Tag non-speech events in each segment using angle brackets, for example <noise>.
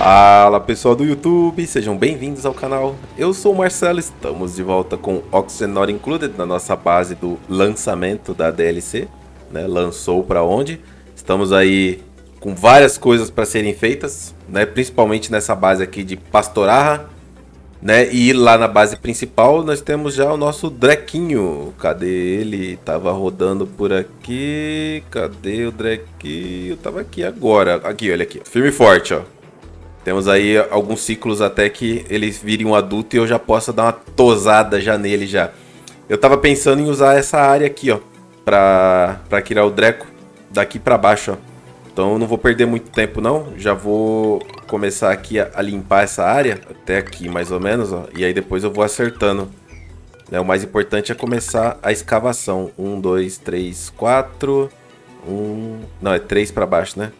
Fala pessoal do YouTube, sejam bem-vindos ao canal. Eu sou o Marcelo, estamos de volta com Oxygen Not Included na nossa base do lançamento da DLC, né? Lançou para onde? Estamos aí com várias coisas para serem feitas, né? Principalmente nessa base aqui de Pastorarra, né? E lá na base principal nós temos já o nosso Drequinho. Cadê ele? Tava rodando por aqui. Cadê o Drequinho? Tava aqui agora. Aqui, olha aqui. Firme e forte, ó. Temos aí alguns ciclos até que ele vire um adulto e eu já possa dar uma tosada já nele já. Eu tava pensando em usar essa área aqui, ó, pra, pra criar o Dreco daqui pra baixo, ó. Então eu não vou perder muito tempo não, já vou começar aqui a, a limpar essa área, até aqui mais ou menos, ó. E aí depois eu vou acertando. Né? O mais importante é começar a escavação. Um, dois, três, quatro... Um... Não, é três pra baixo, né?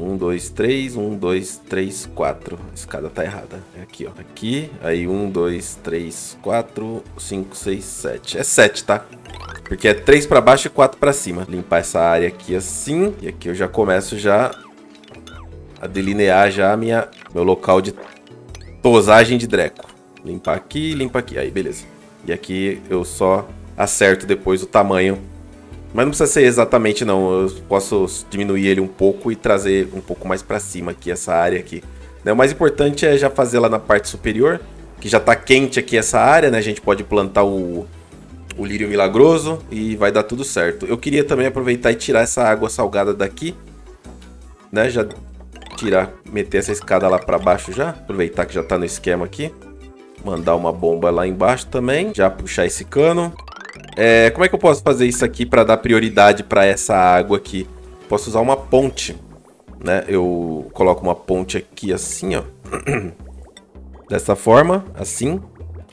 Um, dois, três, um, dois, três, quatro. A escada tá errada. É aqui, ó. Aqui, aí um, dois, três, quatro, cinco, seis, sete. É sete, tá? Porque é três para baixo e quatro para cima. Limpar essa área aqui assim. E aqui eu já começo já a delinear já minha, meu local de tosagem de dreco. Limpar aqui, limpar aqui. Aí, beleza. E aqui eu só acerto depois o tamanho mas não precisa ser exatamente não, eu posso diminuir ele um pouco e trazer um pouco mais para cima aqui essa área aqui. Né? O mais importante é já fazer lá na parte superior, que já tá quente aqui essa área, né? A gente pode plantar o, o lírio milagroso e vai dar tudo certo. Eu queria também aproveitar e tirar essa água salgada daqui, né? Já tirar, meter essa escada lá para baixo já, aproveitar que já tá no esquema aqui. Mandar uma bomba lá embaixo também, já puxar esse cano. É, como é que eu posso fazer isso aqui para dar prioridade para essa água aqui? Posso usar uma ponte, né? Eu coloco uma ponte aqui assim, ó. <clears throat> Dessa forma, assim.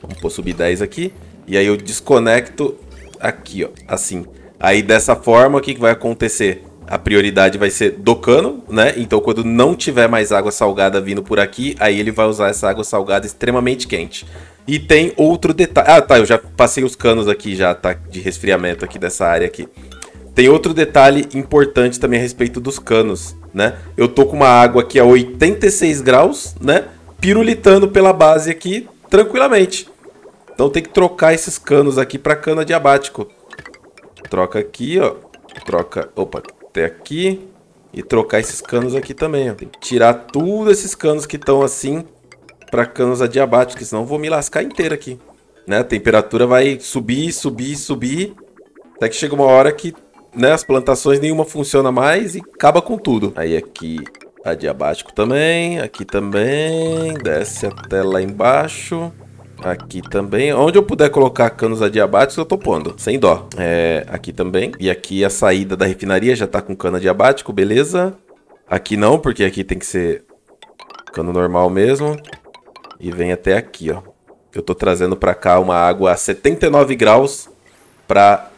Vamos pôr subir 10 aqui. E aí eu desconecto aqui, ó, assim. Aí dessa forma, o que, que vai acontecer? A prioridade vai ser do cano, né? Então quando não tiver mais água salgada vindo por aqui, aí ele vai usar essa água salgada extremamente quente. E tem outro detalhe. Ah, tá, eu já passei os canos aqui já, tá? De resfriamento aqui dessa área aqui. Tem outro detalhe importante também a respeito dos canos, né? Eu tô com uma água aqui a 86 graus, né? Pirulitando pela base aqui tranquilamente. Então tem que trocar esses canos aqui para cana de abático. Troca aqui, ó. Troca, opa, até aqui. E trocar esses canos aqui também, ó. Tem que tirar tudo esses canos que estão assim para canos adiabáticos, porque senão vou me lascar inteiro aqui. Né? A temperatura vai subir, subir, subir, até que chega uma hora que né, as plantações nenhuma funciona mais e acaba com tudo. Aí aqui adiabático também, aqui também, desce até lá embaixo. Aqui também. Onde eu puder colocar canos adiabáticos, eu tô pondo. Sem dó. É, aqui também. E aqui a saída da refinaria já tá com cano adiabático, beleza? Aqui não, porque aqui tem que ser cano normal mesmo e vem até aqui, ó. Eu tô trazendo para cá uma água a 79 graus para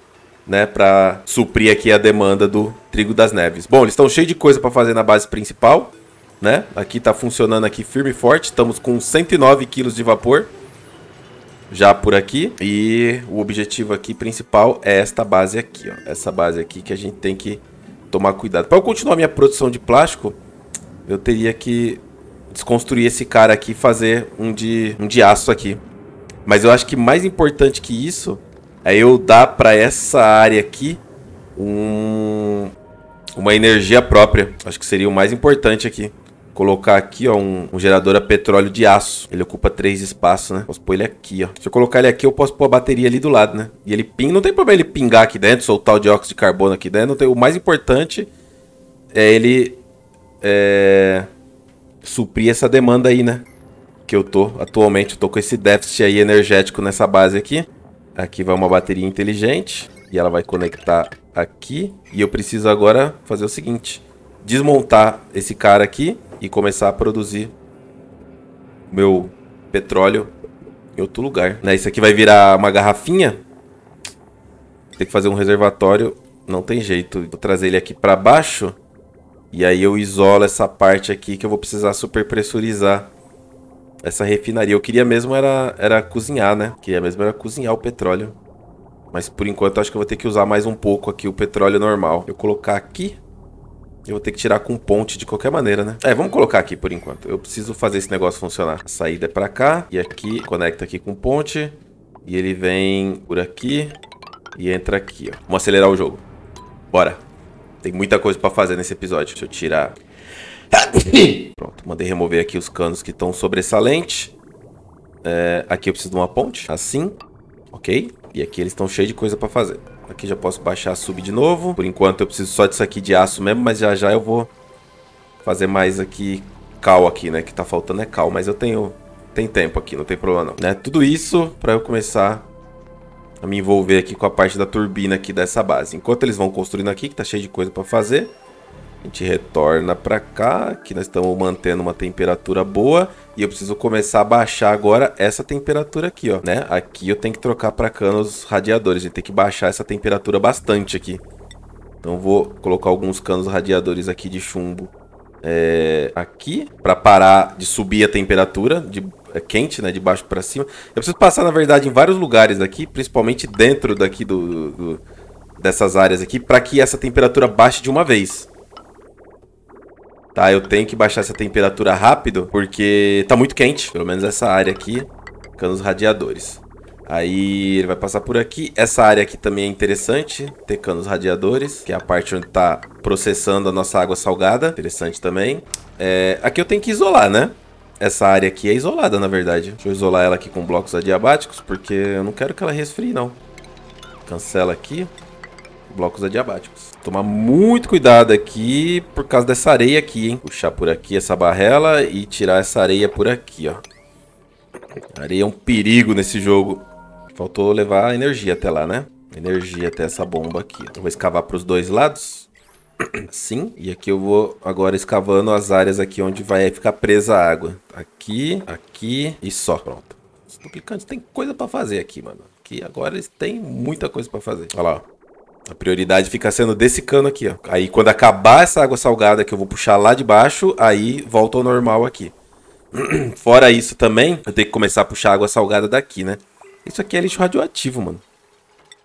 né, para suprir aqui a demanda do trigo das neves. Bom, eles estão cheios de coisa para fazer na base principal, né? Aqui tá funcionando aqui firme e forte. Estamos com 109 quilos de vapor já por aqui. E o objetivo aqui principal é esta base aqui, ó. Essa base aqui que a gente tem que tomar cuidado. Para eu continuar minha produção de plástico, eu teria que desconstruir esse cara aqui e fazer um de, um de aço aqui. Mas eu acho que mais importante que isso é eu dar para essa área aqui um, uma energia própria. Acho que seria o mais importante aqui. Colocar aqui, ó, um, um gerador a petróleo de aço. Ele ocupa três espaços, né? Posso pôr ele aqui, ó. Se eu colocar ele aqui, eu posso pôr a bateria ali do lado, né? E ele pinga. Não tem problema ele pingar aqui dentro, soltar o dióxido de carbono aqui dentro. Não tem... O mais importante é ele. É suprir essa demanda aí, né? Que eu tô atualmente, eu tô com esse déficit aí energético nessa base aqui. Aqui vai uma bateria inteligente e ela vai conectar aqui. E eu preciso agora fazer o seguinte, desmontar esse cara aqui e começar a produzir meu petróleo em outro lugar. Né? Isso aqui vai virar uma garrafinha. Tem que fazer um reservatório. Não tem jeito. Vou trazer ele aqui para baixo. E aí eu isolo essa parte aqui que eu vou precisar super pressurizar essa refinaria. Eu queria mesmo era, era cozinhar, né? Eu queria mesmo era cozinhar o petróleo. Mas por enquanto acho que eu vou ter que usar mais um pouco aqui o petróleo normal. Eu colocar aqui. Eu vou ter que tirar com ponte de qualquer maneira, né? É, vamos colocar aqui por enquanto. Eu preciso fazer esse negócio funcionar. A saída é pra cá. E aqui, conecta aqui com ponte. E ele vem por aqui. E entra aqui, ó. Vamos acelerar o jogo. Bora. Tem muita coisa para fazer nesse episódio. Deixa eu tirar. <coughs> Pronto, mandei remover aqui os canos que estão sobressalentes. É, aqui eu preciso de uma ponte, assim, ok? E aqui eles estão cheios de coisa para fazer. Aqui já posso baixar sub de novo. Por enquanto eu preciso só disso aqui de aço mesmo, mas já já eu vou fazer mais aqui cal aqui, né? Que tá faltando é cal, mas eu tenho tem tempo aqui, não tem problema não. Né? Tudo isso para eu começar a me envolver aqui com a parte da turbina aqui dessa base. Enquanto eles vão construindo aqui, que tá cheio de coisa para fazer, a gente retorna para cá, que nós estamos mantendo uma temperatura boa. E eu preciso começar a baixar agora essa temperatura aqui, ó, né? Aqui eu tenho que trocar para canos radiadores, a gente tem que baixar essa temperatura bastante aqui. Então vou colocar alguns canos radiadores aqui de chumbo é, aqui para parar de subir a temperatura, de é quente, né? De baixo para cima. Eu preciso passar, na verdade, em vários lugares aqui, principalmente dentro daqui do, do dessas áreas aqui, para que essa temperatura baixe de uma vez. Tá, eu tenho que baixar essa temperatura rápido, porque tá muito quente. Pelo menos essa área aqui, canos radiadores. Aí ele vai passar por aqui. Essa área aqui também é interessante, ter canos radiadores, que é a parte onde tá processando a nossa água salgada. Interessante também. É, aqui eu tenho que isolar, né? Essa área aqui é isolada, na verdade. Deixa eu isolar ela aqui com blocos adiabáticos, porque eu não quero que ela resfrie, não. Cancela aqui. Blocos adiabáticos. Tomar muito cuidado aqui por causa dessa areia aqui, hein? Puxar por aqui essa barrela e tirar essa areia por aqui, ó. A areia é um perigo nesse jogo. Faltou levar energia até lá, né? Energia até essa bomba aqui. Eu então, vou escavar para os dois lados. Sim, e aqui eu vou agora escavando as áreas aqui onde vai ficar presa a água. Aqui, aqui e só. Pronto. Os duplicantes tem coisa pra fazer aqui, mano. Aqui agora eles têm muita coisa pra fazer. Olha lá, ó. A prioridade fica sendo desse cano aqui, ó. Aí quando acabar essa água salgada que eu vou puxar lá de baixo, aí volta ao normal aqui. <clears throat> Fora isso também, eu tenho que começar a puxar água salgada daqui, né? Isso aqui é lixo radioativo, mano.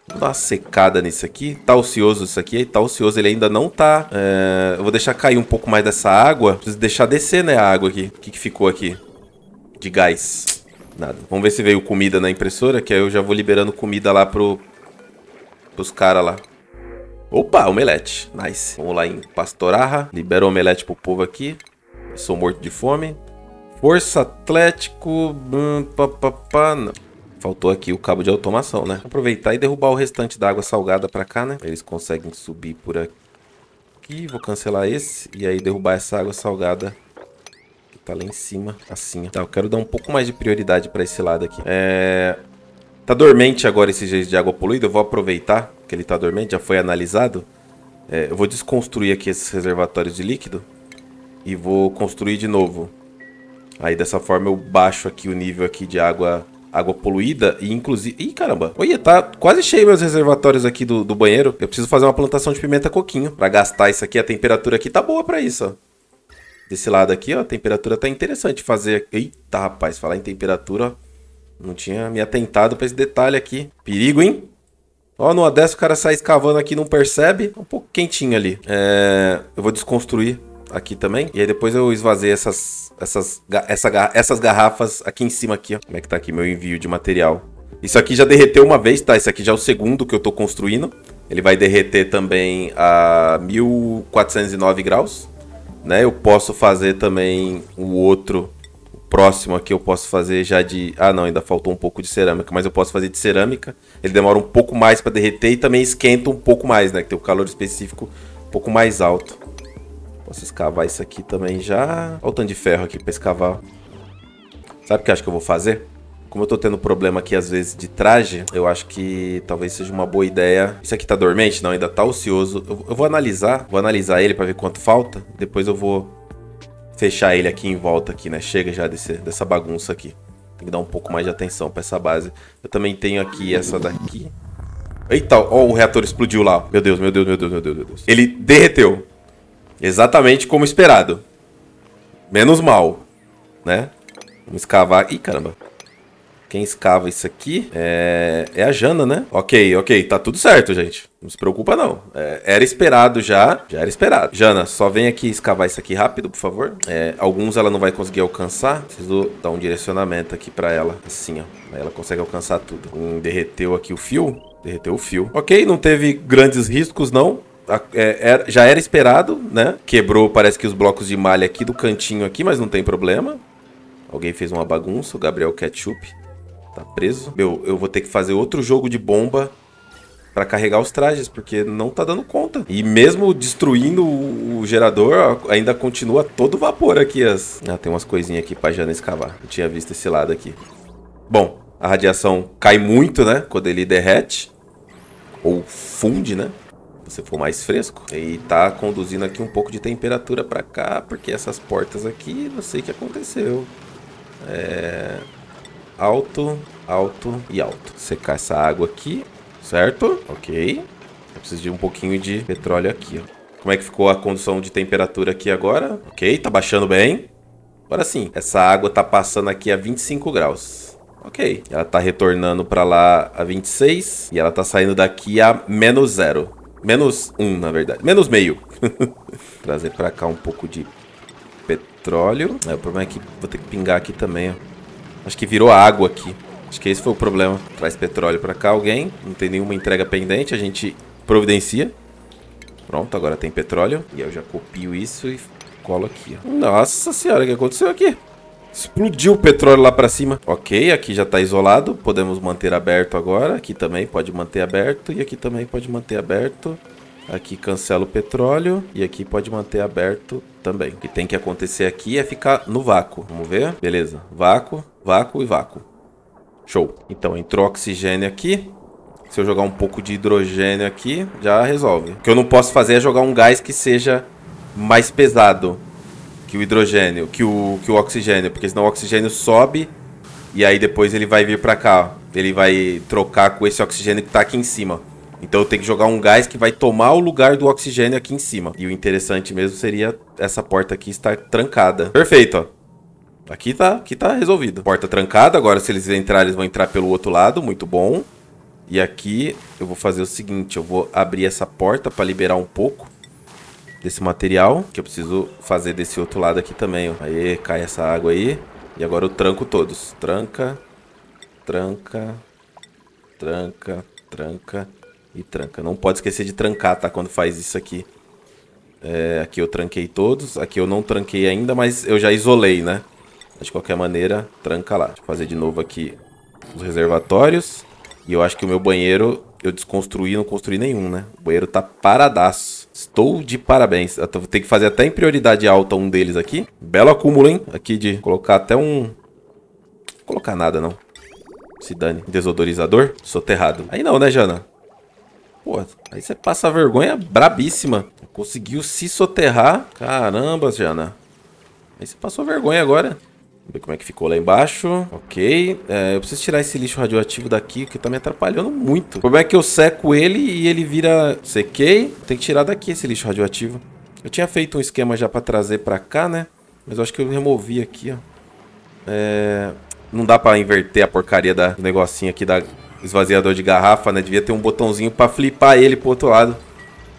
Vou dar uma secada nisso aqui. Tá ocioso isso aqui. Tá ocioso, ele ainda não tá. É... Eu vou deixar cair um pouco mais dessa água. Preciso deixar descer, né, a água aqui. O que, que ficou aqui? De gás. Nada. Vamos ver se veio comida na impressora, que aí eu já vou liberando comida lá pro... Pros caras lá. Opa, omelete. Nice. Vamos lá em Pastorarra. Libera o omelete pro povo aqui. Eu sou morto de fome. Força Atlético... Hum, pá, pá, pá. Não. Faltou aqui o cabo de automação, né? Aproveitar e derrubar o restante da água salgada pra cá, né? Eles conseguem subir por aqui. Vou cancelar esse e aí derrubar essa água salgada que tá lá em cima, assim. Tá, eu quero dar um pouco mais de prioridade pra esse lado aqui. É... Tá dormente agora esse jeito de água poluída. Eu vou aproveitar que ele tá dormente, já foi analisado. É, eu vou desconstruir aqui esses reservatórios de líquido e vou construir de novo. Aí dessa forma eu baixo aqui o nível aqui de água água poluída e inclusive. Ih, caramba! Olha, tá quase cheio meus reservatórios aqui do, do banheiro. Eu preciso fazer uma plantação de pimenta coquinho para gastar isso aqui. A temperatura aqui tá boa para isso, ó. Desse lado aqui, ó, a temperatura tá interessante fazer. Eita, rapaz, falar em temperatura, ó. Não tinha me atentado para esse detalhe aqui. Perigo, hein? Ó, numa dessa o cara sai escavando aqui e não percebe. Tá um pouco quentinho ali. É... Eu vou desconstruir aqui também. E aí depois eu esvaziei essas, essas, essa, essas garrafas aqui em cima aqui, ó. Como é que tá aqui meu envio de material? Isso aqui já derreteu uma vez, tá? Isso aqui já é o segundo que eu tô construindo. Ele vai derreter também a 1409 graus, né? Eu posso fazer também o outro o próximo aqui eu posso fazer já de ah não ainda faltou um pouco de cerâmica mas eu posso fazer de cerâmica ele demora um pouco mais para derreter e também esquenta um pouco mais né que tem o um calor específico um pouco mais alto Posso escavar isso aqui também já. Olha o tanto de ferro aqui pra escavar. Sabe o que eu acho que eu vou fazer? Como eu tô tendo problema aqui, às vezes, de traje, eu acho que talvez seja uma boa ideia. Isso aqui tá dormente? Não, ainda tá ocioso. Eu, eu vou analisar, vou analisar ele pra ver quanto falta. Depois eu vou fechar ele aqui em volta aqui, né? Chega já desse, dessa bagunça aqui. Tem que dar um pouco mais de atenção pra essa base. Eu também tenho aqui essa daqui. Eita, ó, o reator explodiu lá. Meu Deus, meu Deus, meu Deus, meu Deus, meu Deus. Ele derreteu. Exatamente como esperado. Menos mal, né? Vamos escavar. Ih, caramba. Quem escava isso aqui é, é a Jana, né? Ok, ok. Tá tudo certo, gente. Não se preocupa, não. É, era esperado já. Já era esperado. Jana, só vem aqui escavar isso aqui rápido, por favor. É, alguns ela não vai conseguir alcançar. Preciso dar um direcionamento aqui pra ela. Assim, ó. Aí ela consegue alcançar tudo. Hum, derreteu aqui o fio. Derreteu o fio. Ok, não teve grandes riscos, não é, já era esperado, né? Quebrou, parece que os blocos de malha aqui do cantinho aqui, mas não tem problema. Alguém fez uma bagunça, o Gabriel Ketchup tá preso. Meu, eu vou ter que fazer outro jogo de bomba para carregar os trajes, porque não tá dando conta. E mesmo destruindo o, o gerador, ainda continua todo vapor aqui. As... Ah, tem umas coisinhas aqui pra não escavar. Eu tinha visto esse lado aqui. Bom, a radiação cai muito, né? Quando ele derrete. Ou funde, né? você for mais fresco. E tá conduzindo aqui um pouco de temperatura para cá, porque essas portas aqui, não sei o que aconteceu. É... Alto, alto e alto. Secar essa água aqui, certo? Ok. Eu preciso de um pouquinho de petróleo aqui, ó. Como é que ficou a condução de temperatura aqui agora? Ok, tá baixando bem. Agora sim, essa água tá passando aqui a 25 graus. Ok, ela tá retornando para lá a 26 e ela tá saindo daqui a menos zero. Menos um, na verdade. Menos meio. <laughs> Trazer pra cá um pouco de petróleo. É, o problema é que vou ter que pingar aqui também, ó. Acho que virou água aqui. Acho que esse foi o problema. Traz petróleo pra cá alguém. Não tem nenhuma entrega pendente. A gente providencia. Pronto, agora tem petróleo. E aí eu já copio isso e colo aqui. Ó. Nossa senhora, o que aconteceu aqui? Explodiu o petróleo lá para cima. Ok, aqui já tá isolado. Podemos manter aberto agora. Aqui também pode manter aberto. E aqui também pode manter aberto. Aqui cancela o petróleo. E aqui pode manter aberto também. O que tem que acontecer aqui é ficar no vácuo. Vamos ver? Beleza. Vácuo, vácuo e vácuo. Show. Então entrou oxigênio aqui. Se eu jogar um pouco de hidrogênio aqui, já resolve. O que eu não posso fazer é jogar um gás que seja mais pesado que o hidrogênio, que o, que o oxigênio, porque senão o oxigênio sobe e aí depois ele vai vir para cá. Ele vai trocar com esse oxigênio que tá aqui em cima. Então eu tenho que jogar um gás que vai tomar o lugar do oxigênio aqui em cima. E o interessante mesmo seria essa porta aqui estar trancada. Perfeito, ó. Aqui tá, aqui tá resolvido. Porta trancada, agora se eles entrarem, eles vão entrar pelo outro lado, muito bom. E aqui eu vou fazer o seguinte, eu vou abrir essa porta para liberar um pouco desse material, que eu preciso fazer desse outro lado aqui também, ó. Aí cai essa água aí. E agora eu tranco todos. Tranca, tranca, tranca, tranca e tranca. Não pode esquecer de trancar, tá? Quando faz isso aqui. É, aqui eu tranquei todos. Aqui eu não tranquei ainda, mas eu já isolei, né? Mas de qualquer maneira, tranca lá. Deixa eu fazer de novo aqui os reservatórios. E eu acho que o meu banheiro eu desconstruí, não construí nenhum, né? O banheiro tá paradaço. Estou de parabéns. vou ter que fazer até em prioridade alta um deles aqui. Belo acúmulo, hein? Aqui de colocar até um... Não vou colocar nada, não. Se dane. Desodorizador? Soterrado. Aí não, né, Jana? Pô, aí você passa vergonha brabíssima. Conseguiu se soterrar. Caramba, Jana. Aí você passou vergonha agora ver como é que ficou lá embaixo. Ok. É, eu preciso tirar esse lixo radioativo daqui, que tá me atrapalhando muito. Como é que eu seco ele e ele vira... Sequei. Tem que tirar daqui esse lixo radioativo. Eu tinha feito um esquema já pra trazer pra cá, né? Mas eu acho que eu removi aqui, ó. É... Não dá pra inverter a porcaria da... do negocinho aqui da esvaziador de garrafa, né? Devia ter um botãozinho pra flipar ele pro outro lado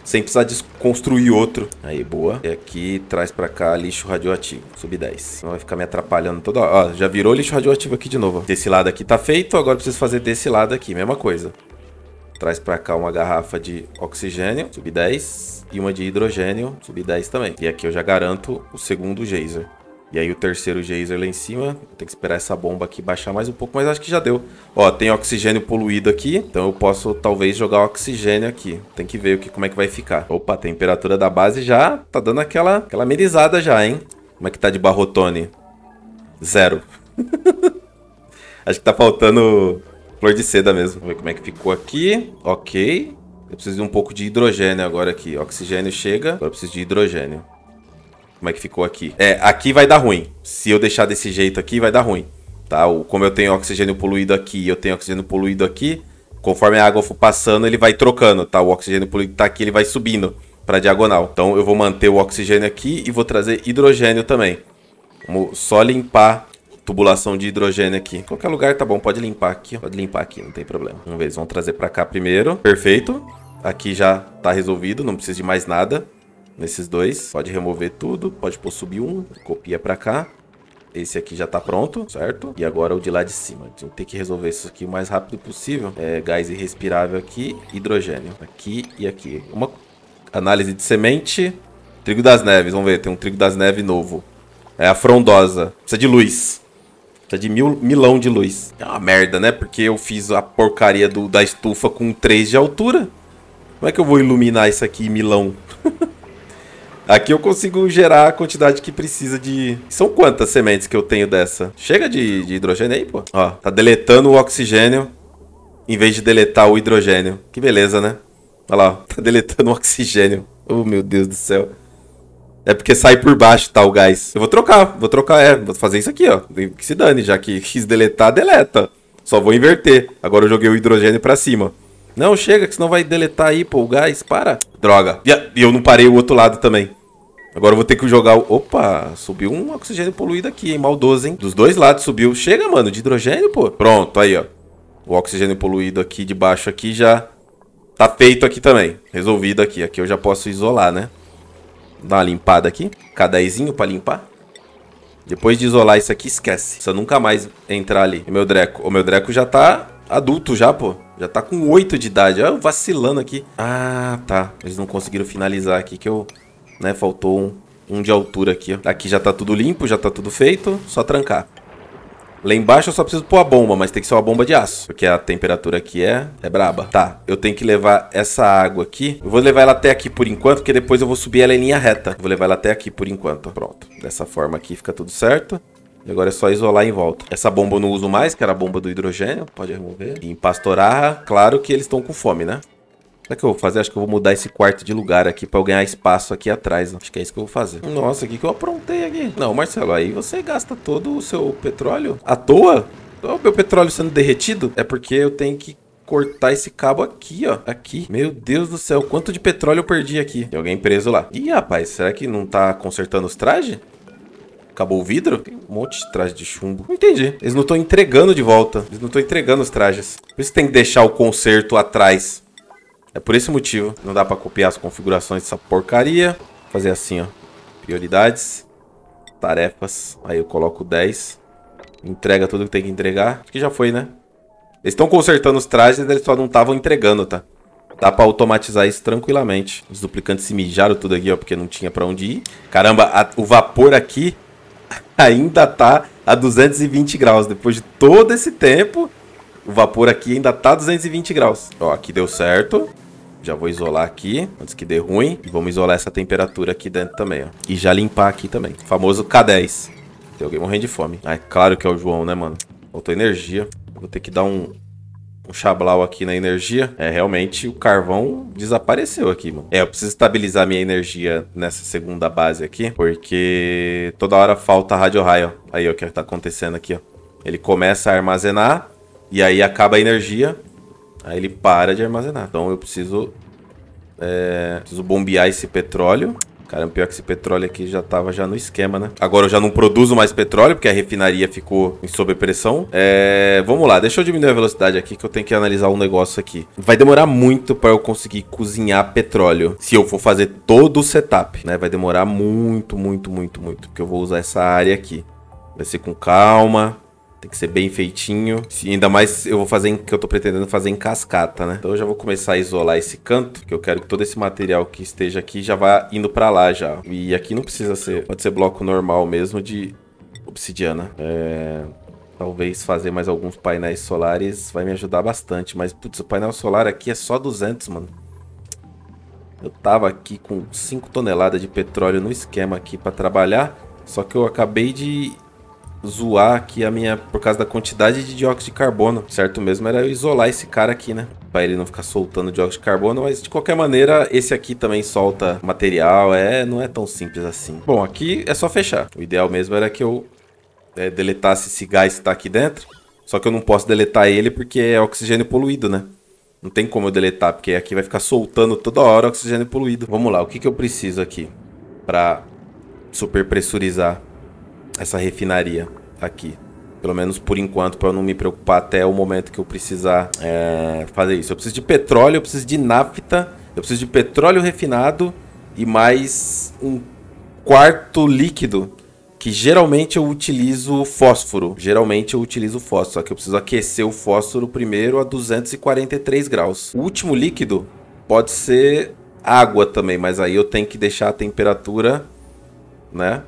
sem precisar desconstruir outro. Aí, boa. E aqui traz pra cá lixo radioativo. Sub 10. Não vai ficar me atrapalhando toda hora. Ó, já virou lixo radioativo aqui de novo. Desse lado aqui tá feito, agora preciso fazer desse lado aqui. Mesma coisa. Traz pra cá uma garrafa de oxigênio, sub 10. E uma de hidrogênio, sub 10 também. E aqui eu já garanto o segundo geyser. E aí o terceiro geyser lá em cima. Tem que esperar essa bomba aqui baixar mais um pouco, mas acho que já deu. Ó, tem oxigênio poluído aqui, então eu posso talvez jogar oxigênio aqui. Tem que ver o que, como é que vai ficar. Opa, a temperatura da base já tá dando aquela, aquela amenizada já, hein? Como é que tá de barrotone? Zero. <laughs> acho que tá faltando flor de seda mesmo. Vamos ver como é que ficou aqui. Ok. Eu preciso de um pouco de hidrogênio agora aqui. Oxigênio chega, agora eu preciso de hidrogênio como é que ficou aqui. É, aqui vai dar ruim. Se eu deixar desse jeito aqui, vai dar ruim. Tá? O, como eu tenho oxigênio poluído aqui e eu tenho oxigênio poluído aqui, conforme a água for passando, ele vai trocando, tá? O oxigênio poluído tá aqui, ele vai subindo para diagonal. Então eu vou manter o oxigênio aqui e vou trazer hidrogênio também. Vamos só limpar tubulação de hidrogênio aqui. Qualquer lugar tá bom, pode limpar aqui, pode limpar aqui, não tem problema. Vamos ver, eles vão trazer para cá primeiro. Perfeito. Aqui já tá resolvido, não precisa de mais nada nesses dois. Pode remover tudo, pode pôr subir um copia para cá. Esse aqui já tá pronto, certo? E agora o de lá de cima. A gente tem que resolver isso aqui o mais rápido possível. É, gás irrespirável aqui, hidrogênio aqui e aqui. Uma análise de semente. Trigo das neves, vamos ver. Tem um trigo das neves novo. É a frondosa. Precisa de luz. Precisa de mil, milão de luz. É uma merda, né? Porque eu fiz a porcaria do, da estufa com 3 de altura. Como é que eu vou iluminar isso aqui milão? <laughs> Aqui eu consigo gerar a quantidade que precisa de. São quantas sementes que eu tenho dessa? Chega de, de hidrogênio aí, pô. Ó, tá deletando o oxigênio em vez de deletar o hidrogênio. Que beleza, né? Olha lá, tá deletando o oxigênio. Oh, meu Deus do céu. É porque sai por baixo, tá, o gás. Eu vou trocar, vou trocar, é. Vou fazer isso aqui, ó. Que se dane, já que quis deletar, deleta. Só vou inverter. Agora eu joguei o hidrogênio pra cima. Não, chega, que senão vai deletar aí, pô, o gás, para. Droga. E eu não parei o outro lado também. Agora eu vou ter que jogar o... Opa, subiu um oxigênio poluído aqui, hein? Maldoso, hein? Dos dois lados subiu. Chega, mano, de hidrogênio, pô. Pronto, aí, ó. O oxigênio poluído aqui de baixo aqui já tá feito aqui também. Resolvido aqui. Aqui eu já posso isolar, né? Dá uma limpada aqui. Cadaizinho pra limpar. Depois de isolar isso aqui, esquece. Precisa nunca mais entrar ali. E meu dreco. O meu dreco já tá adulto já, pô. Já tá com 8 de idade. Olha eu vacilando aqui. Ah, tá. Eles não conseguiram finalizar aqui que eu... Né, faltou um, um de altura aqui, ó. Aqui já tá tudo limpo, já tá tudo feito. Só trancar. Lá embaixo eu só preciso pôr a bomba, mas tem que ser uma bomba de aço. Porque a temperatura aqui é, é braba. Tá, eu tenho que levar essa água aqui. Eu vou levar ela até aqui por enquanto, porque depois eu vou subir ela em linha reta. Vou levar ela até aqui por enquanto. Pronto. Dessa forma aqui fica tudo certo. Agora é só isolar em volta. Essa bomba eu não uso mais, que era a bomba do hidrogênio. Pode remover. E em Pastorarra, claro que eles estão com fome, né? Será é que eu vou fazer? Acho que eu vou mudar esse quarto de lugar aqui pra eu ganhar espaço aqui atrás. Ó. Acho que é isso que eu vou fazer. Nossa, o que, que eu aprontei aqui? Não, Marcelo, aí você gasta todo o seu petróleo à toa? O meu petróleo sendo derretido? É porque eu tenho que cortar esse cabo aqui, ó. Aqui. Meu Deus do céu, quanto de petróleo eu perdi aqui. Tem alguém preso lá. Ih, rapaz, será que não tá consertando os trajes? acabou o vidro? Tem um monte de traje de chumbo. Não entendi. Eles não estão entregando de volta. Eles não estão entregando os trajes. Por isso tem que deixar o conserto atrás. É por esse motivo. Não dá pra copiar as configurações dessa porcaria. Vou fazer assim, ó. Prioridades. Tarefas. Aí eu coloco 10. Entrega tudo que tem que entregar. Acho que já foi, né? Eles estão consertando os trajes, eles só não estavam entregando, tá? Dá pra automatizar isso tranquilamente. Os duplicantes se mijaram tudo aqui, ó, porque não tinha pra onde ir. Caramba, a, o vapor aqui ainda tá a 220 graus. Depois de todo esse tempo, o vapor aqui ainda tá a 220 graus. Ó, aqui deu certo. Já vou isolar aqui, antes que dê ruim. E vamos isolar essa temperatura aqui dentro também, ó. E já limpar aqui também. O famoso K10. Tem alguém morrendo de fome. Ah, é claro que é o João, né, mano? Faltou energia. Vou ter que dar um, um chablau aqui na energia. É, realmente, o carvão desapareceu aqui, mano. É, eu preciso estabilizar minha energia nessa segunda base aqui, porque toda hora falta rádio raio. Aí, ó, o que tá acontecendo aqui, ó. Ele começa a armazenar, e aí acaba a energia, aí ele para de armazenar. Então, eu preciso... É, preciso bombear esse petróleo. Caramba, pior que esse petróleo aqui já tava já no esquema, né? Agora eu já não produzo mais petróleo, porque a refinaria ficou em sobrepressão. É... Vamos lá, deixa eu diminuir a velocidade aqui, que eu tenho que analisar um negócio aqui. Vai demorar muito para eu conseguir cozinhar petróleo, se eu for fazer todo o setup, né? Vai demorar muito, muito, muito, muito, porque eu vou usar essa área aqui. Vai ser com calma, tem que ser bem feitinho. E ainda mais eu vou fazer em, que eu tô pretendendo fazer em cascata, né? Então eu já vou começar a isolar esse canto, que eu quero que todo esse material que esteja aqui já vá indo para lá já. E aqui não precisa ser, pode ser bloco normal mesmo de obsidiana. É... Talvez fazer mais alguns painéis solares vai me ajudar bastante. Mas, putz, o painel solar aqui é só 200, mano. Eu tava aqui com 5 toneladas de petróleo no esquema aqui para trabalhar. Só que eu acabei de zoar aqui a minha por causa da quantidade de dióxido de carbono. Certo mesmo era eu isolar esse cara aqui, né? Pra ele não ficar soltando dióxido de carbono, mas de qualquer maneira, esse aqui também solta material, é, não é tão simples assim. Bom, aqui é só fechar. O ideal mesmo era que eu é, deletasse esse gás que tá aqui dentro, só que eu não posso deletar ele porque é oxigênio poluído, né? Não tem como eu deletar, porque aqui vai ficar soltando toda hora oxigênio poluído. Vamos lá, o que, que eu preciso aqui para superpressurizar essa refinaria aqui. Pelo menos por enquanto, para eu não me preocupar até o momento que eu precisar é, fazer isso. Eu preciso de petróleo, eu preciso de nafta, eu preciso de petróleo refinado e mais um quarto líquido que geralmente eu utilizo fósforo. Geralmente eu utilizo fósforo, só que eu preciso aquecer o fósforo primeiro a 243 graus. O último líquido pode ser água também, mas aí eu tenho que deixar a temperatura, né?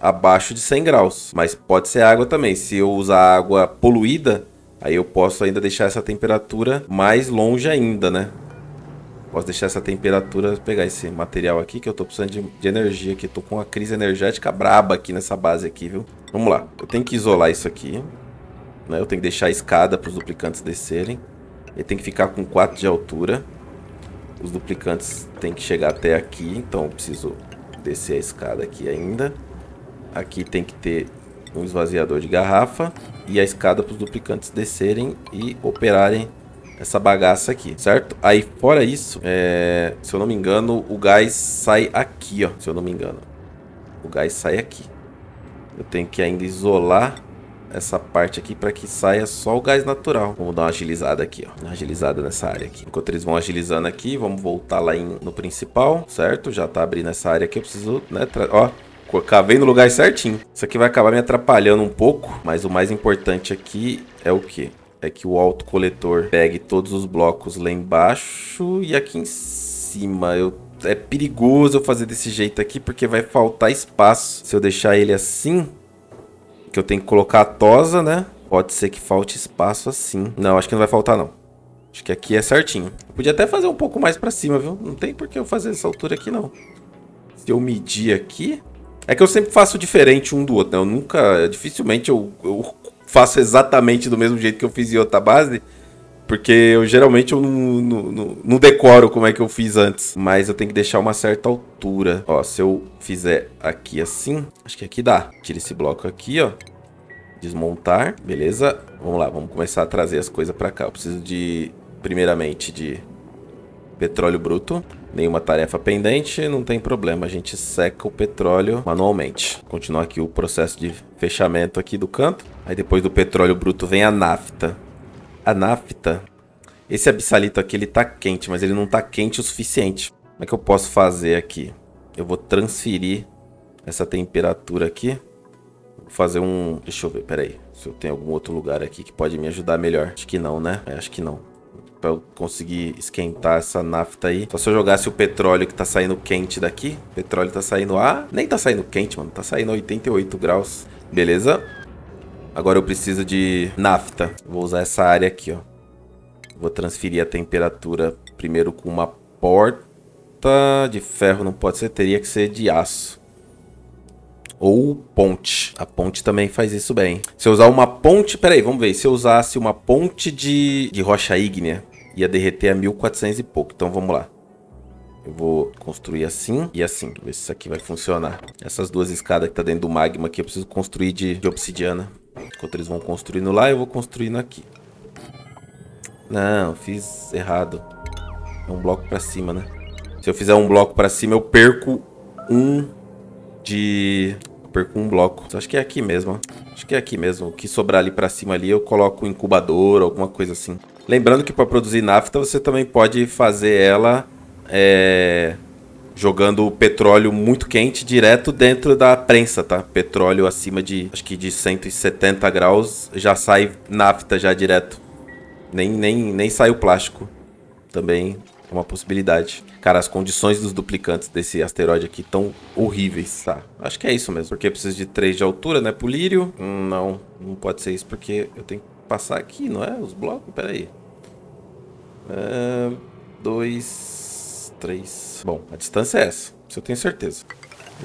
abaixo de 100 graus. Mas pode ser água também. Se eu usar água poluída, aí eu posso ainda deixar essa temperatura mais longe ainda, né? Posso deixar essa temperatura, pegar esse material aqui, que eu tô precisando de, de, energia aqui. Tô com uma crise energética braba aqui nessa base aqui, viu? Vamos lá. Eu tenho que isolar isso aqui. Né? Eu tenho que deixar a escada para os duplicantes descerem. Ele tem que ficar com 4 de altura. Os duplicantes têm que chegar até aqui, então eu preciso descer a escada aqui ainda. Aqui tem que ter um esvaziador de garrafa e a escada para os duplicantes descerem e operarem essa bagaça aqui, certo? Aí, fora isso, é... se eu não me engano, o gás sai aqui, ó. Se eu não me engano. O gás sai aqui. Eu tenho que ainda isolar essa parte aqui para que saia só o gás natural. Vamos dar uma agilizada aqui, ó. Uma agilizada nessa área aqui. Enquanto eles vão agilizando aqui, vamos voltar lá em, no principal, certo? Já tá abrindo essa área aqui. Eu preciso, né? Ó, Cavei no lugar certinho. Isso aqui vai acabar me atrapalhando um pouco, mas o mais importante aqui é o quê? É que o autocoletor pegue todos os blocos lá embaixo e aqui em cima. Eu é perigoso eu fazer desse jeito aqui, porque vai faltar espaço. Se eu deixar ele assim, que eu tenho que colocar a tosa, né? Pode ser que falte espaço assim. Não, acho que não vai faltar, não. Acho que aqui é certinho. Eu podia até fazer um pouco mais pra cima, viu? Não tem por que eu fazer essa altura aqui, não. Se eu medir aqui... É que eu sempre faço diferente um do outro, né? Eu nunca. Dificilmente eu, eu faço exatamente do mesmo jeito que eu fiz em outra base. Porque eu geralmente eu não, não, não, não, decoro como é que eu fiz antes. Mas eu tenho que deixar uma certa altura. Ó, se eu fizer aqui assim, acho que aqui dá. Tira esse bloco aqui, ó. Desmontar, beleza? Vamos lá, vamos começar a trazer as coisas pra cá. Eu preciso de, primeiramente, de petróleo bruto. Nenhuma tarefa pendente, não tem problema, a gente seca o petróleo manualmente. Continuar aqui o processo de fechamento aqui do canto. Aí depois do petróleo bruto vem a nafta. A nafta, esse abissalito aqui ele tá quente, mas ele não tá quente o suficiente. Como é que eu posso fazer aqui? Eu vou transferir essa temperatura aqui. Vou fazer um... Deixa eu ver, peraí. Se eu tenho algum outro lugar aqui que pode me ajudar melhor. Acho que não, né? É, acho que não pra eu conseguir esquentar essa nafta aí. Só se eu jogasse o petróleo que tá saindo quente daqui. O petróleo tá saindo... Ah, nem tá saindo quente, mano. Tá saindo 88 graus. Beleza? Agora eu preciso de nafta. Vou usar essa área aqui, ó. Vou transferir a temperatura primeiro com uma porta de ferro. Não pode ser, teria que ser de aço. Ou ponte. A ponte também faz isso bem. Se eu usar uma ponte... Pera aí, vamos ver. Se eu usasse uma ponte de, de rocha ígnea, ia derreter a 1400 e pouco. Então vamos lá. Eu vou construir assim e assim. Ver se isso aqui vai funcionar. Essas duas escadas que tá dentro do magma aqui, eu preciso construir de, de obsidiana. Enquanto eles vão construindo lá, eu vou construindo aqui. Não, fiz errado. É um bloco pra cima, né? Se eu fizer um bloco pra cima, eu perco um de... Eu perco um bloco. Acho que é aqui mesmo, ó. Acho que é aqui mesmo. O que sobrar ali pra cima ali, eu coloco incubador, alguma coisa assim. Lembrando que para produzir nafta você também pode fazer ela é, jogando o petróleo muito quente direto dentro da prensa, tá? Petróleo acima de acho que de 170 graus já sai nafta já direto. Nem, nem, nem sai o plástico. Também é uma possibilidade. Cara, as condições dos duplicantes desse asteroide aqui estão horríveis, tá? Acho que é isso mesmo. Porque eu preciso de 3 de altura, né? Polírio? Hum, não, não pode ser isso porque eu tenho que passar aqui, não é? Os blocos? Pera aí. Ah, dois, três. Bom, a distância é essa. Isso eu tenho certeza.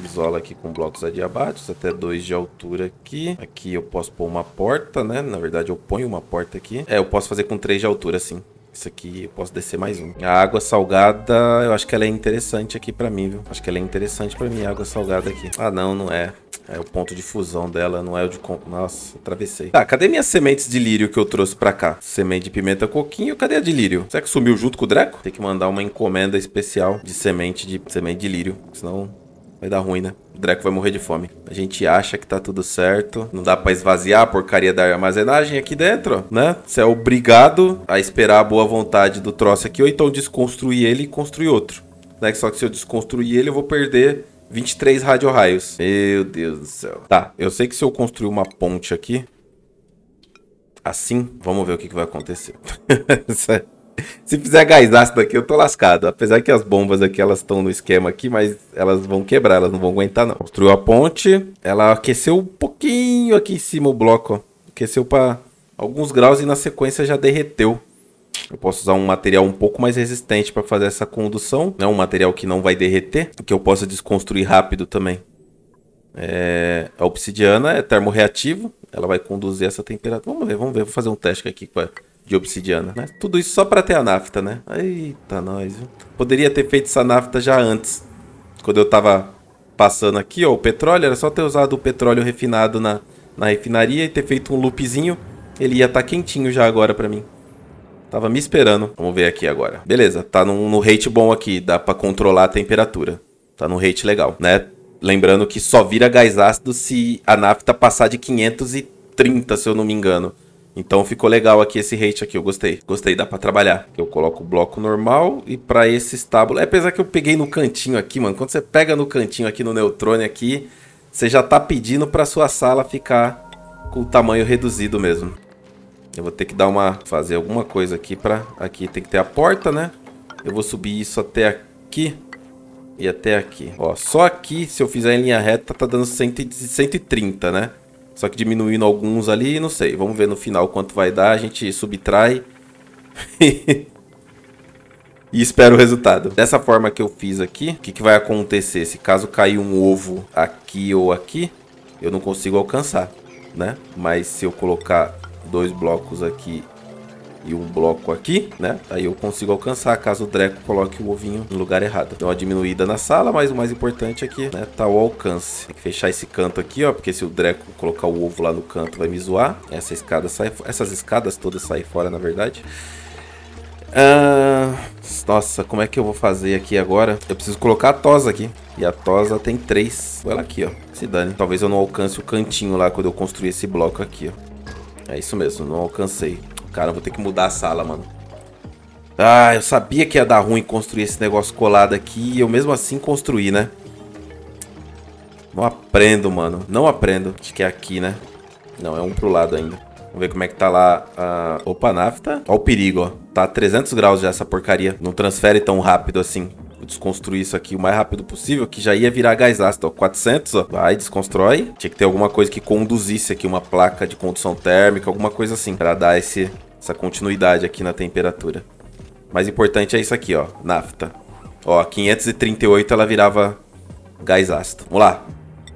Isola aqui com blocos adiabáticos, até dois de altura aqui. Aqui eu posso pôr uma porta, né? Na verdade, eu ponho uma porta aqui. É, eu posso fazer com três de altura, sim. Isso aqui eu posso descer mais um. A água salgada, eu acho que ela é interessante aqui pra mim, viu? Acho que ela é interessante pra mim, a água salgada aqui. Ah, não, não é. É, o ponto de fusão dela não é o de... Nossa, atravessei. Tá, cadê minhas sementes de lírio que eu trouxe pra cá? Semente de pimenta coquinho, cadê a de lírio? Será que sumiu junto com o Draco? Tem que mandar uma encomenda especial de semente de, semente de lírio, senão vai dar ruim, né? O Draco vai morrer de fome. A gente acha que tá tudo certo. Não dá pra esvaziar a porcaria da armazenagem aqui dentro, né? Você é obrigado a esperar a boa vontade do troço aqui, ou então desconstruir ele e construir outro. Né? Só que se eu desconstruir ele, eu vou perder 23 rádio-raios. Meu Deus do céu. Tá, eu sei que se eu construir uma ponte aqui... Assim, vamos ver o que, que vai acontecer. <laughs> se fizer gás ácido aqui eu tô lascado. Apesar que as bombas aqui, elas estão no esquema aqui, mas elas vão quebrar, elas não vão aguentar não. Construiu a ponte, ela aqueceu um pouquinho aqui em cima o bloco. Aqueceu para alguns graus e na sequência já derreteu. Eu posso usar um material um pouco mais resistente para fazer essa condução, né? um material que não vai derreter, que eu possa desconstruir rápido também. É... a obsidiana é termorreativa, ela vai conduzir essa temperatura. Vamos ver, vamos ver, vou fazer um teste aqui com a, de obsidiana. Né? Tudo isso só para ter a nafta, né? Eita, nós. Poderia ter feito essa nafta já antes, quando eu tava passando aqui, ó, o petróleo, era só ter usado o petróleo refinado na, na refinaria e ter feito um loopzinho, ele ia estar tá quentinho já agora para mim. Tava me esperando. Vamos ver aqui agora. Beleza, tá no no rate bom aqui, dá para controlar a temperatura. Tá no rate legal, né? Lembrando que só vira gás ácido se a nafta passar de 530, se eu não me engano. Então ficou legal aqui esse rate aqui, eu gostei. Gostei, dá pra trabalhar. Eu coloco o bloco normal e pra esse estábulo... É, apesar que eu peguei no cantinho aqui, mano. Quando você pega no cantinho aqui no Neutrone aqui, você já tá pedindo pra sua sala ficar com o tamanho reduzido mesmo. Eu vou ter que dar uma... Fazer alguma coisa aqui pra... Aqui tem que ter a porta, né? Eu vou subir isso até aqui. E até aqui. Ó, só aqui, se eu fizer em linha reta, tá dando 130, né? Só que diminuindo alguns ali, não sei. Vamos ver no final quanto vai dar. A gente subtrai. <laughs> e espera o resultado. Dessa forma que eu fiz aqui, o que, que vai acontecer? Se caso cair um ovo aqui ou aqui, eu não consigo alcançar, né? Mas se eu colocar dois blocos aqui e um bloco aqui, né? Aí eu consigo alcançar caso o Dreco coloque o ovinho no lugar errado. Então, uma diminuída na sala, mas o mais importante aqui, é né? Tá o alcance. Tem que fechar esse canto aqui, ó, porque se o Dreco colocar o ovo lá no canto vai me zoar. Essa escada sai, essas escadas todas saem fora, na verdade. Ah, nossa, como é que eu vou fazer aqui agora? Eu preciso colocar a tosa aqui. E a tosa tem três. Olha ela aqui, ó. Se dane. Talvez eu não alcance o cantinho lá quando eu construir esse bloco aqui, ó. É isso mesmo, não alcancei. Cara, vou ter que mudar a sala, mano. Ah, eu sabia que ia dar ruim construir esse negócio colado aqui e eu mesmo assim construí, né? Não aprendo, mano. Não aprendo. Acho que é aqui, né? Não, é um pro lado ainda. Vamos ver como é que tá lá a... Opa, nafta. Tá? Olha o perigo, ó. Tá 300 graus já essa porcaria. Não transfere tão rápido assim desconstruir isso aqui o mais rápido possível, que já ia virar gás ácido. 400, ó, vai, desconstrói. Tinha que ter alguma coisa que conduzisse aqui, uma placa de condução térmica, alguma coisa assim, para dar esse, essa continuidade aqui na temperatura. Mais importante é isso aqui, ó, nafta. Ó, 538 ela virava gás ácido. Vamos lá.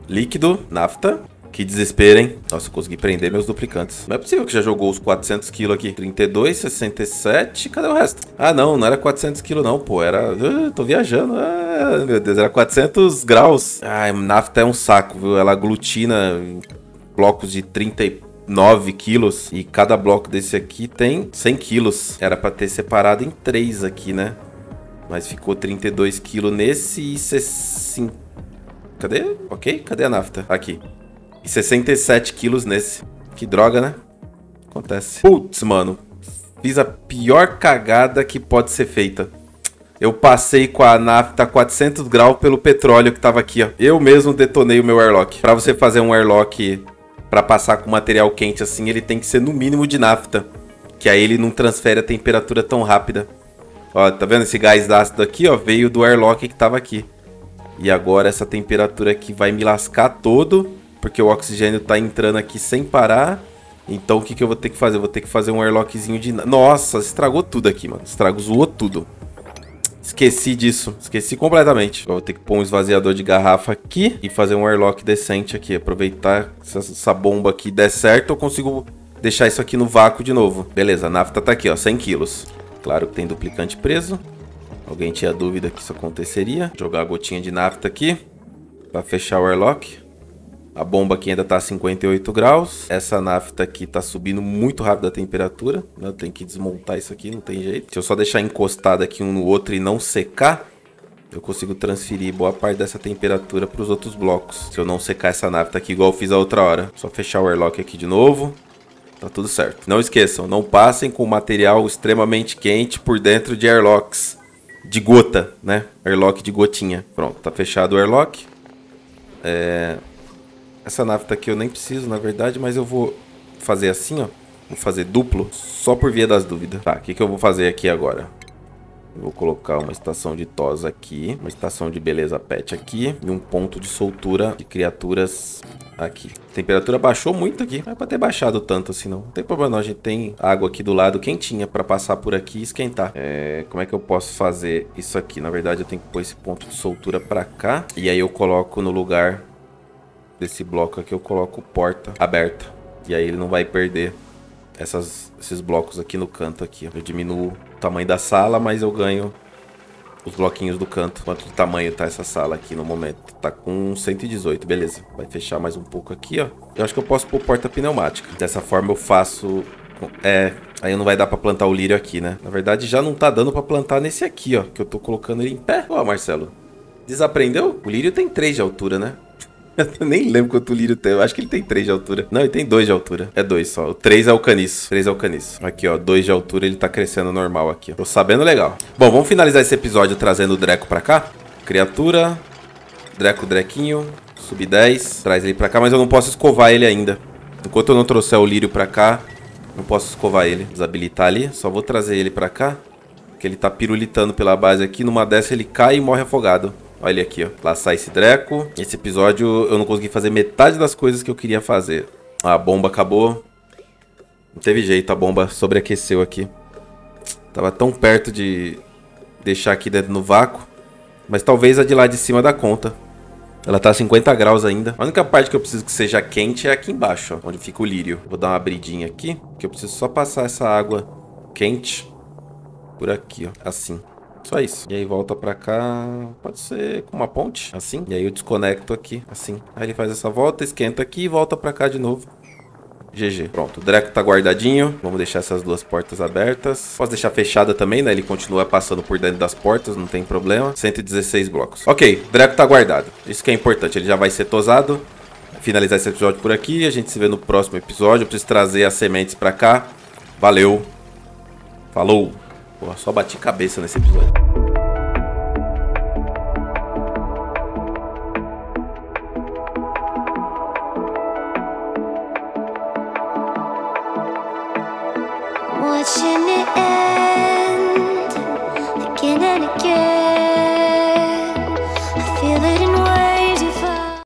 Líquido, nafta. Que desespero, hein? Nossa, eu consegui prender meus duplicantes. Não é possível que já jogou os 400 kg aqui. 32, 67, cadê o resto? Ah, não, não era 400 kg não, pô. Era... Uh, tô viajando. Ah, meu Deus, era 400 graus. Ai, nafta é um saco, viu? Ela aglutina blocos de 30 e 9 quilos e cada bloco desse aqui tem 100 quilos. Era para ter separado em 3 aqui, né? Mas ficou 32 quilos nesse e Cadê? Ok, cadê a nafta? Aqui. E 67 quilos nesse. Que droga, né? Acontece. Putz, mano. Fiz a pior cagada que pode ser feita. Eu passei com a nafta 400 graus pelo petróleo que tava aqui, ó. Eu mesmo detonei o meu airlock. Para você fazer um airlock para passar com material quente assim, ele tem que ser no mínimo de nafta, que aí ele não transfere a temperatura tão rápida. Ó, tá vendo esse gás ácido aqui, ó, veio do airlock que tava aqui. E agora essa temperatura aqui vai me lascar todo porque o oxigênio tá entrando aqui sem parar. Então o que, que eu vou ter que fazer? vou ter que fazer um airlockzinho de... Nossa, estragou tudo aqui, mano. Estragou, zoou tudo. Esqueci disso. Esqueci completamente. Eu vou ter que pôr um esvaziador de garrafa aqui e fazer um airlock decente aqui. Aproveitar se essa bomba aqui der certo, eu consigo deixar isso aqui no vácuo de novo. Beleza, a nafta tá, tá aqui, ó. 100 quilos. Claro que tem duplicante preso. Alguém tinha dúvida que isso aconteceria. Vou jogar a gotinha de nafta aqui para fechar o airlock a bomba aqui ainda está a 58 graus. Essa nafta aqui está subindo muito rápido a temperatura. Né? Eu tenho que desmontar isso aqui, não tem jeito. Se eu só deixar encostado aqui um no outro e não secar, eu consigo transferir boa parte dessa temperatura para os outros blocos. Se eu não secar essa nafta aqui igual eu fiz a outra hora. Só fechar o airlock aqui de novo. Tá tudo certo. Não esqueçam, não passem com material extremamente quente por dentro de airlocks de gota, né? Airlock de gotinha. Pronto, tá fechado o airlock. É, essa nafta tá aqui eu nem preciso, na verdade, mas eu vou fazer assim, ó. Vou fazer duplo, só por via das dúvidas. Tá, o que, que eu vou fazer aqui agora? Eu vou colocar uma estação de tos aqui, uma estação de beleza pet aqui e um ponto de soltura de criaturas aqui. temperatura baixou muito aqui. Não é pra ter baixado tanto assim, não. Não tem problema não. A gente tem água aqui do lado quentinha pra passar por aqui e esquentar. É, como é que eu posso fazer isso aqui? Na verdade, eu tenho que pôr esse ponto de soltura pra cá. E aí eu coloco no lugar desse bloco aqui eu coloco porta aberta. E aí ele não vai perder essas, esses blocos aqui no canto aqui. Eu diminuo o tamanho da sala, mas eu ganho os bloquinhos do canto. Quanto de tamanho tá essa sala aqui no momento? Tá com 118, beleza. Vai fechar mais um pouco aqui, ó. Eu acho que eu posso pôr porta pneumática. Dessa forma eu faço... É, aí não vai dar pra plantar o lírio aqui, né? Na verdade já não tá dando pra plantar nesse aqui, ó. Que eu tô colocando ele em pé. Ó, Marcelo. Desaprendeu? O lírio tem 3 de altura, né? <laughs> Eu nem lembro quanto o lírio tem. Eu acho que ele tem 3 de altura. Não, ele tem 2 de altura. É 2 só. O 3 é o caniço. 3 é o caniço. Aqui, ó. 2 de altura, ele tá crescendo normal aqui. Ó. Tô sabendo legal. Bom, vamos finalizar esse episódio trazendo o Dreco pra cá. Criatura. Dreco, Drequinho. Sub 10. Traz ele pra cá, mas eu não posso escovar ele ainda. Enquanto eu não trouxer o lírio pra cá, não posso escovar ele. Desabilitar ali. Só vou trazer ele pra cá. Porque ele tá pirulitando pela base aqui. Numa dessa ele cai e morre afogado. Olha ele aqui, ó. Laçar esse dreco. Esse episódio eu não consegui fazer metade das coisas que eu queria fazer. Ah, a bomba acabou. Não teve jeito, a bomba sobreaqueceu aqui. Tava tão perto de deixar aqui dentro no vácuo. Mas talvez a de lá de cima dá conta. Ela tá a 50 graus ainda. A única parte que eu preciso que seja quente é aqui embaixo, ó, onde fica o lírio. Vou dar uma abridinha aqui, que eu preciso só passar essa água quente por aqui, ó, assim. Só isso. E aí volta pra cá. Pode ser com uma ponte, assim. E aí eu desconecto aqui, assim. Aí ele faz essa volta, esquenta aqui e volta pra cá de novo. GG. Pronto, o Draco tá guardadinho. Vamos deixar essas duas portas abertas. Posso deixar fechada também, né? Ele continua passando por dentro das portas, não tem problema. 116 blocos. Ok, Draco tá guardado. Isso que é importante, ele já vai ser tosado. Finalizar esse episódio por aqui. A gente se vê no próximo episódio. Eu preciso trazer as sementes pra cá. Valeu. Falou. Porra, só bati cabeça nesse episódio.